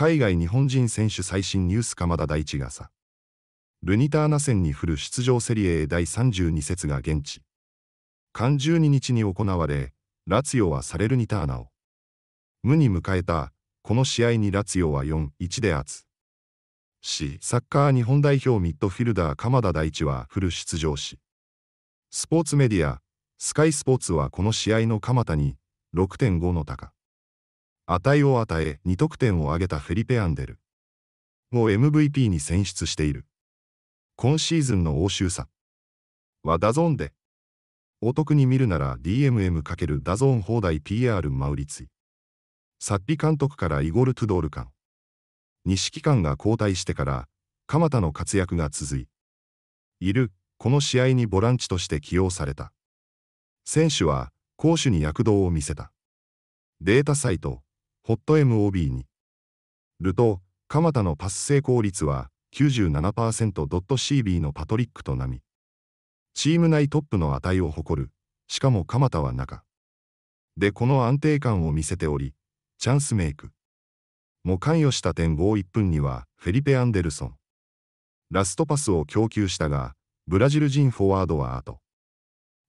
海外日本人選手最新ニュース鎌田大地がさ。ルニターナ戦に降る出場セリエ A 第32節が現地。間12日に行われ、ラツヨはサレルニターナを。無に迎えた、この試合にラツヨは4-1で圧。し、サッカー日本代表ミッドフィルダー鎌田大地はフル出場し、スポーツメディア、スカイスポーツはこの試合の鎌田に6.5の高。値を与え2得点を挙げたフェリペ・アンデルを MVP に選出している。今シーズンの欧州差はダゾーンで。お得に見るなら DMM× ダゾーン放題 PR マウリツイ。サッピ監督からイゴル・トゥドール間。西機関が交代してから、鎌田の活躍が続い。いる、この試合にボランチとして起用された。選手は、攻守に躍動を見せた。データサイト、ホット MOB に。ルト、蒲田のパス成功率は97% .CB のパトリックと並み。チーム内トップの値を誇る。しかも蒲田は中。でこの安定感を見せており、チャンスメイク。も関与した点51分にはフェリペ・アンデルソン。ラストパスを供給したが、ブラジル人フォワードは後。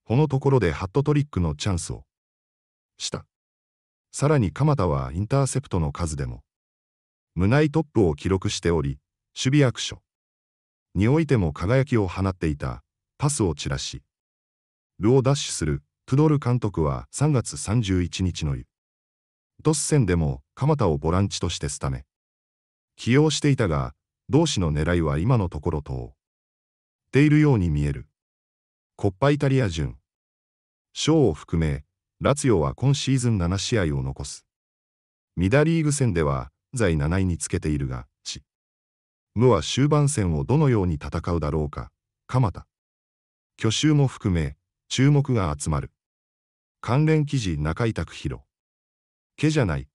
このところでハットトリックのチャンスをした。さらに鎌田はインターセプトの数でも、無内トップを記録しており、守備役所においても輝きを放っていた、パスを散らし、ルをダッシュする、プドル監督は3月31日の湯ドス戦でも鎌田をボランチとしてスタメ。起用していたが、同志の狙いは今のところと、ているように見える。コッパイタリア順。ーを含め、ラツヨは今シーズン7試合を残す。ミダリーグ戦では、在7位につけているが、ち。無は終盤戦をどのように戦うだろうか、鎌田。去就も含め、注目が集まる。関連記事中井拓宏。けじゃない。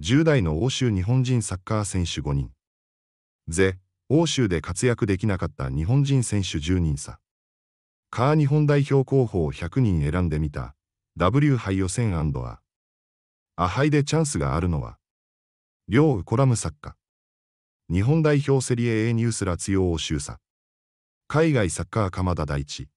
10代の欧州日本人サッカー選手5人。ぜ、欧州で活躍できなかった日本人選手10人さ。カー日本代表候補を100人選んでみた。W 杯予選アアハイでチャンスがあるのは、両ウコラム作家。日本代表セリエ A ニュースラツヨー修佐。海外サッカー鎌田大地。